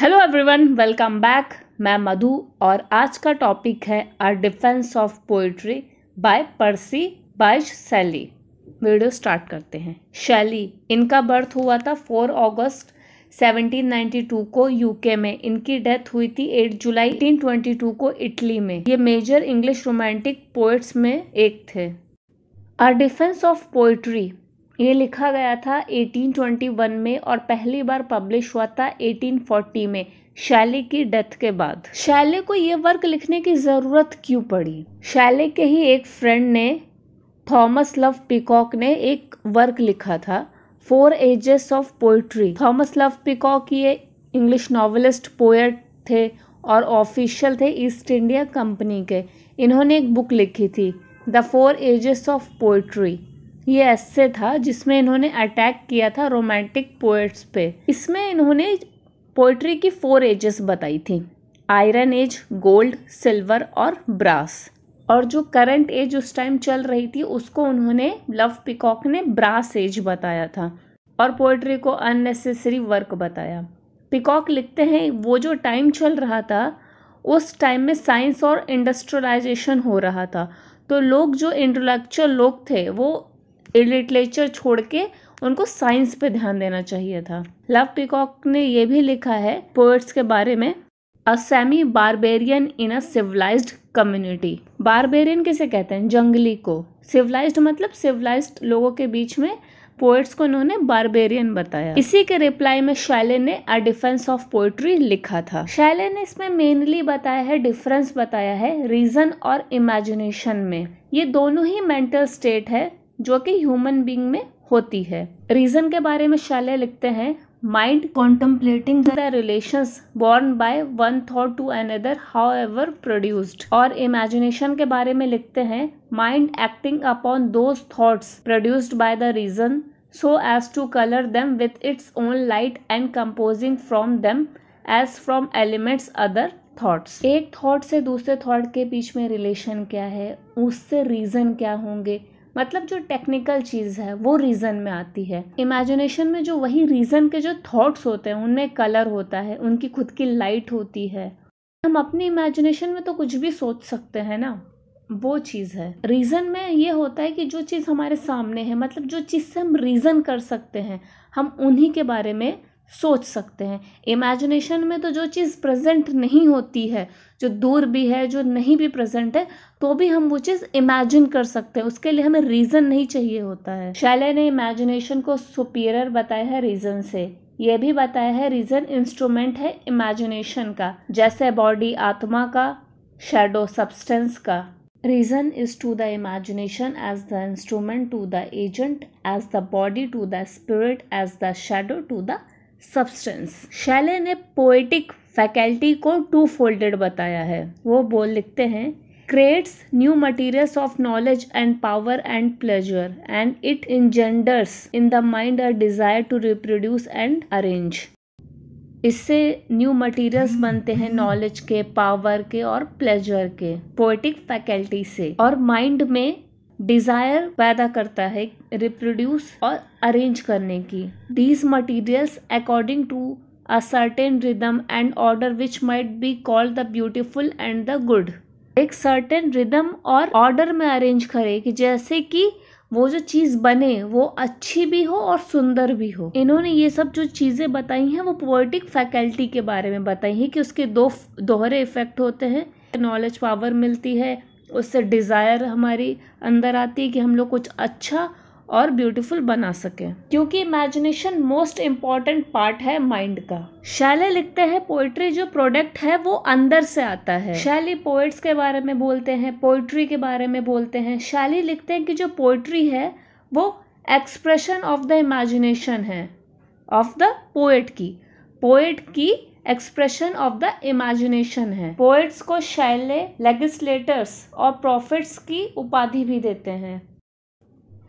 hello everyone welcome back मैं मधु और आज का टॉपिक है a defence of poetry by Percy Bysshe Shelley video start करते हैं शैली इनका बर्थ हुआ था 4 अगस्त 1792 को यूके में इनकी डेथ हुई थी 8 जुलाई 1822 को इटली में ये मेजर इंग्लिश रोमांटिक पोइट्स में एक थे अ डिफेंस ऑफ पोइट्री ये लिखा गया था 1821 में और पहली बार पब्लिश हुआ था 1840 में शैले की डेथ के बाद शैले को ये वर्क लिखने की ज़रूरत क्यों पड़ी शैले के ही एक फ्रेंड ने थॉमस लव पिकॉक ने एक वर्क लिखा था four ages of poetry Thomas Love Peacock ये इंग्लिश नॉवलिस्ट पोएट थे और ऑफिशियल थे ईस्ट इंडिया कंपनी के इन्होंने एक बुक लिखी थी the four ages of poetry ये ऐसे था जिसमें इन्होंने अटैक किया था रोमांटिक पोएट्स पे इसमें इन्होंने पोइट्री की फोर एजेस बताई थी आयरन एज गोल्ड सिल्वर और ब्रास और जो करंट एज उस टाइम चल रही थी उसको उन्होंने लव पिकॉक ने ब्रास एज बताया था और पोइट्री को अननेसेसरी वर्क बताया पिकॉक लिखते हैं वो जो टाइम चल रहा था उस टाइम में साइंस और इंडस्ट्रियलाइजेशन हो रहा था तो लोग जो इंटलेक्चुअल लोग थे वो लिटरेचर छोड़ के उनको साइंस पे ध्यान देना चाहिए था लव पिकॉक ने यह भी लिखा है पोएट्स के बारे में a semi barbarian in a civilised community barbarian किसे कहते हैं जंगली को सिविलाइज्ड मतलब सिविलाइज्ड लोगों के बीच में पोएट्स को उन्होंने बारबेरियन बताया इसी के रिप्लाई में शैले ने अ डिफेंस ऑफ पोएट्री लिखा था शैले ने इसमें मेनली बताया है डिफरेंस बताया है रीजन और इमेजिनेशन में ये दोनों ही मेंटल स्टेट है जो कि ह्यूमन बींग में होती है रीजन के बारे में शाले लिखते हैं mind contemplating the relation borne by one thought to another however produced और इमेजिनेशन के बारे में लिखते हैं mind acting upon those thoughts produced by the reason so as to colour them with its own light and composing from them as from elements other thoughts एक thought से दूसरे thought के बीच में रिलेशन क्या है उससे रीजन क्या होंगे मतलब जो टेक्निकल चीज़ है वो रीज़न में आती है इमेजिनेशन में जो वही रीज़न के जो थॉट्स होते हैं उनमें कलर होता है उनकी खुद की लाइट होती है हम अपनी इमेजिनेशन में तो कुछ भी सोच सकते हैं ना वो चीज़ है रीज़न में ये होता है कि जो चीज़ हमारे सामने है मतलब जो चीज़ से हम रीज़न कर सकते हैं हम उन्हीं के बारे में सोच सकते हैं इमेजिनेशन में तो जो चीज़ प्रेजेंट नहीं होती है जो दूर भी है जो नहीं भी प्रेजेंट है तो भी हम वो चीज़ इमेजिन कर सकते हैं उसके लिए हमें रीज़न नहीं चाहिए होता है शैले ने इमेजिनेशन को सुपीरियर बताया है रीज़न से ये भी बताया है रीज़न इंस्ट्रूमेंट है इमेजिनेशन का जैसे बॉडी आत्मा का शेडो सब्सटेंस का reason is to the imagination as the instrument to the agent as the body to the spirit as the shadow to the substance Shelley ने पोएटिक फैकल्टी को two folded बताया है वो बोल लिखते हैं creates new materials of knowledge and power and pleasure and it engenders in the mind a desire to reproduce and arrange इससे new materials बनते हैं नॉलेज के पावर के और प्लेजर के पोएटिक फैकल्टी से और माइंड में डिज़ायर पैदा करता है रिप्रोड्यूस और अरेंज करने की these materials according to a certain rhythm and order which might be called the beautiful and the good एक सर्टेन रिदम और ऑर्डर में अरेंज करे कि जैसे कि वो जो चीज़ बने वो अच्छी भी हो और सुंदर भी हो इन्होंने ये सब जो चीज़ें बताई हैं वो पोएटिक फैकल्टी के बारे में बताई हैं कि उसके दो दोहरे इफ़ेक्ट होते हैं नॉलेज पावर मिलती है उससे डिज़ायर हमारी अंदर आती है कि हम लोग कुछ अच्छा और ब्यूटीफुल बना सकें क्योंकि इमेजिनेशन मोस्ट इम्पॉर्टेंट पार्ट है माइंड का शैले लिखते हैं पोइट्री जो प्रोडक्ट है वो अंदर से आता है शैली पोइट्स के बारे में बोलते हैं पोइट्री के बारे में बोलते हैं शैली लिखते हैं कि जो पोइट्री है वो एक्सप्रेशन ऑफ द इमेजिनेशन है ऑफ द पोएट की पोएट की एक्सप्रेशन ऑफ द इमेजिनेशन है पोएट्स को शैले लेगिस्लेटर्स और प्रॉफिट्स की उपाधि भी देते हैं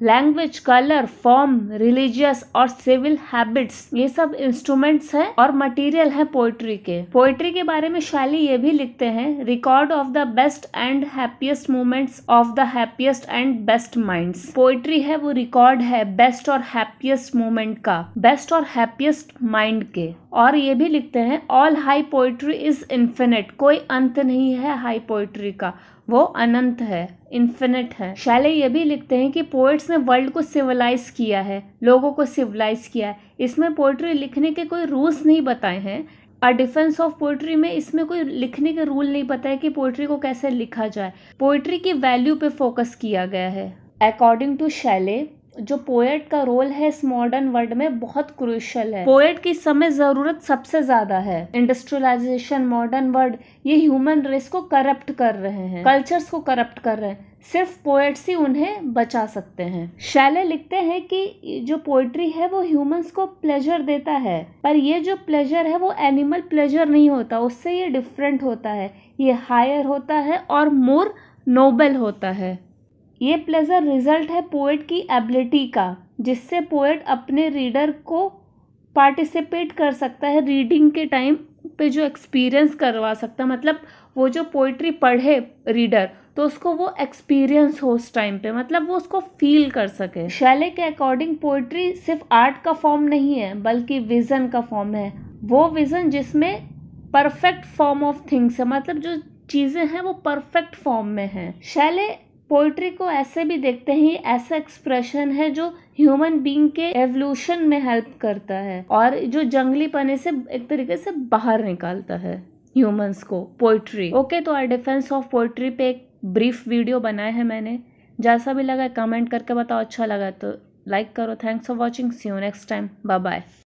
लैंग्वेज कलर फॉर्म रिलीजियस और सिविल हैबिट्स ये सब इंस्ट्रूमेंट्स हैं और मटेरियल है पोइट्री के पोइट्री के बारे में शैली ये भी लिखते हैं record of the best and happiest moments of the happiest and best minds poetry है वो रिकॉर्ड है बेस्ट और हैप्पीएस्ट मोमेंट का बेस्ट और हैप्पीएस्ट माइंड के और ये भी लिखते हैं all high poetry is infinite कोई अंत नहीं है हाई पोइट्री का वो अनंत है इन्फिनिट है शैले ये भी लिखते हैं कि पोइट्स ने वर्ल्ड को सिविलाइज किया है लोगों को सिविलाइज किया है इसमें पोइट्री लिखने के कोई रूल्स नहीं बताए हैं और डिफेंस ऑफ पोइट्री में इसमें कोई लिखने के रूल नहीं पता है कि पोइट्री को कैसे लिखा जाए पोइट्री की वैल्यू पे फोकस किया गया है अकॉर्डिंग टू शैले जो पोएट का रोल है इस मॉडर्न वर्ल्ड में बहुत क्रूशल है पोएट की समय जरूरत सबसे ज्यादा है इंडस्ट्रियलाइजेशन मॉडर्न वर्ल्ड ये ह्यूमन रेस को करप्ट कर रहे हैं कल्चर्स को करप्ट कर रहे हैं सिर्फ पोएट्स ही उन्हें बचा सकते हैं शैले लिखते हैं कि जो पोइट्री है वो ह्यूमंस को प्लेजर देता है पर ये जो प्लेजर है वो एनिमल प्लेजर नहीं होता उससे ये डिफरेंट होता है ये हायर होता है और मोर नोबल होता है ये प्लेजर रिजल्ट है पोएट की एबिलिटी का जिससे पोएट अपने रीडर को पार्टिसिपेट कर सकता है रीडिंग के टाइम पे जो एक्सपीरियंस करवा सकता मतलब वो जो पोइट्री पढ़े रीडर तो उसको वो एक्सपीरियंस हो उस टाइम पे मतलब वो उसको फील कर सके शैले के अकॉर्डिंग पोइट्री सिर्फ आर्ट का फॉर्म नहीं है बल्कि विज़न का फॉर्म है वो विज़न जिसमें परफेक्ट फॉर्म ऑफ थिंग्स है मतलब जो चीज़ें हैं वो परफेक्ट फॉर्म में हैं शैले पोइट्री को ऐसे भी देखते हैं ऐसा एक्सप्रेशन है जो ह्यूमन बींग के एवोल्यूशन में हेल्प करता है और जो जंगली पने से एक तरीके से बाहर निकालता है ह्यूमंस को पोइट्री ओके तो आई डिफेंस ऑफ पोइट्री पे एक ब्रीफ वीडियो बनाया है मैंने जैसा भी लगा कमेंट करके बताओ अच्छा लगा तो लाइक करो thanks for watching see you next time bye bye